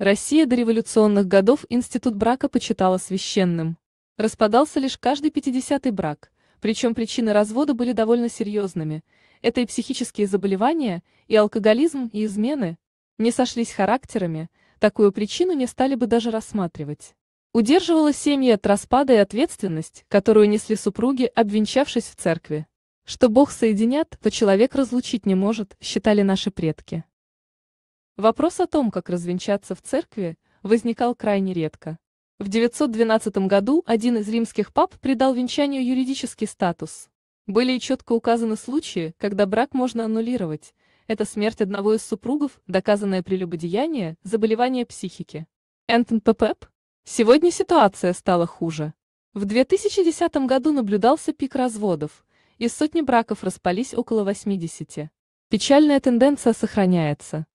Россия до революционных годов институт брака почитала священным. Распадался лишь каждый пятидесятый брак, причем причины развода были довольно серьезными. Это и психические заболевания, и алкоголизм, и измены. Не сошлись характерами, такую причину не стали бы даже рассматривать. Удерживала семьи от распада и ответственность, которую несли супруги, обвенчавшись в церкви. Что Бог соединят, то человек разлучить не может, считали наши предки. Вопрос о том, как развенчаться в церкви, возникал крайне редко. В 912 году один из римских пап придал венчанию юридический статус. Были и четко указаны случаи, когда брак можно аннулировать. Это смерть одного из супругов, доказанное прелюбодеяние, заболевание психики. Энтон Пепеп? Сегодня ситуация стала хуже. В 2010 году наблюдался пик разводов, Из сотни браков распались около 80. Печальная тенденция сохраняется.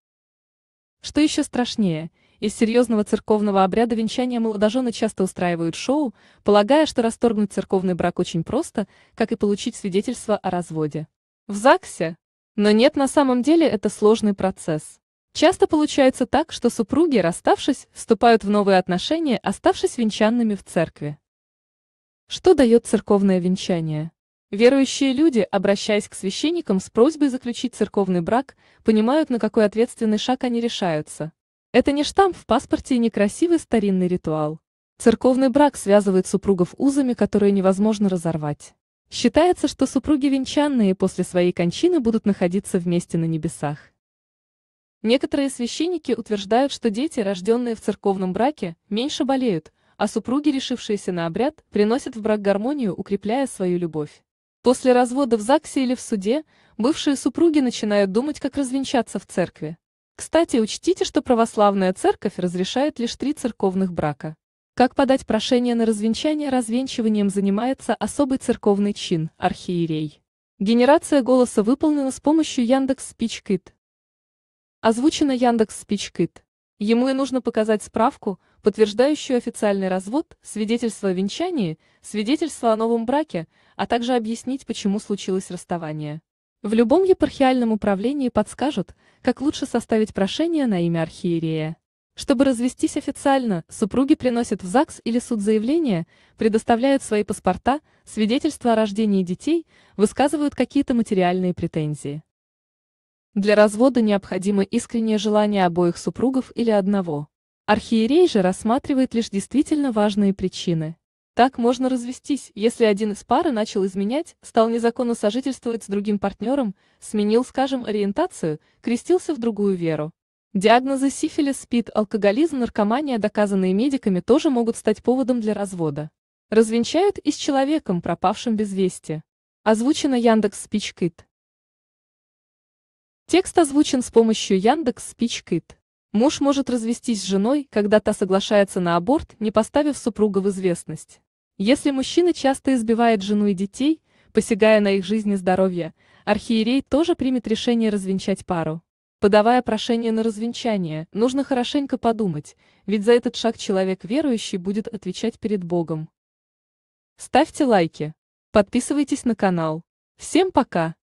Что еще страшнее, из серьезного церковного обряда венчания молодожены часто устраивают шоу, полагая, что расторгнуть церковный брак очень просто, как и получить свидетельство о разводе. В ЗАГСе. Но нет, на самом деле это сложный процесс. Часто получается так, что супруги, расставшись, вступают в новые отношения, оставшись венчанными в церкви. Что дает церковное венчание? Верующие люди, обращаясь к священникам с просьбой заключить церковный брак, понимают, на какой ответственный шаг они решаются. Это не штамп в паспорте и не красивый старинный ритуал. Церковный брак связывает супругов узами, которые невозможно разорвать. Считается, что супруги венчанные после своей кончины будут находиться вместе на небесах. Некоторые священники утверждают, что дети, рожденные в церковном браке, меньше болеют, а супруги, решившиеся на обряд, приносят в брак гармонию, укрепляя свою любовь. После развода в ЗАГСе или в суде бывшие супруги начинают думать, как развенчаться в церкви. Кстати, учтите, что православная церковь разрешает лишь три церковных брака. Как подать прошение на развенчание, развенчиванием занимается особый церковный чин – архиерей. Генерация голоса выполнена с помощью Яндекс Озвучено Яндекс Ему и нужно показать справку, подтверждающую официальный развод, свидетельство о венчании, свидетельство о новом браке, а также объяснить, почему случилось расставание. В любом епархиальном управлении подскажут, как лучше составить прошение на имя архиерея. Чтобы развестись официально, супруги приносят в ЗАГС или суд заявление, предоставляют свои паспорта, свидетельства о рождении детей, высказывают какие-то материальные претензии. Для развода необходимо искреннее желание обоих супругов или одного. Архиерей же рассматривает лишь действительно важные причины. Так можно развестись, если один из пары начал изменять, стал незаконно сожительствовать с другим партнером, сменил, скажем, ориентацию, крестился в другую веру. Диагнозы сифилис, спид, алкоголизм, наркомания, доказанные медиками, тоже могут стать поводом для развода. Развенчают и с человеком, пропавшим без вести. Озвучено Яндекс Спичкит. Текст озвучен с помощью Яндекс Спичкит. Муж может развестись с женой, когда та соглашается на аборт, не поставив супруга в известность. Если мужчина часто избивает жену и детей, посягая на их жизнь и здоровье, архиерей тоже примет решение развенчать пару. Подавая прошение на развенчание, нужно хорошенько подумать, ведь за этот шаг человек верующий будет отвечать перед Богом. Ставьте лайки. Подписывайтесь на канал. Всем пока!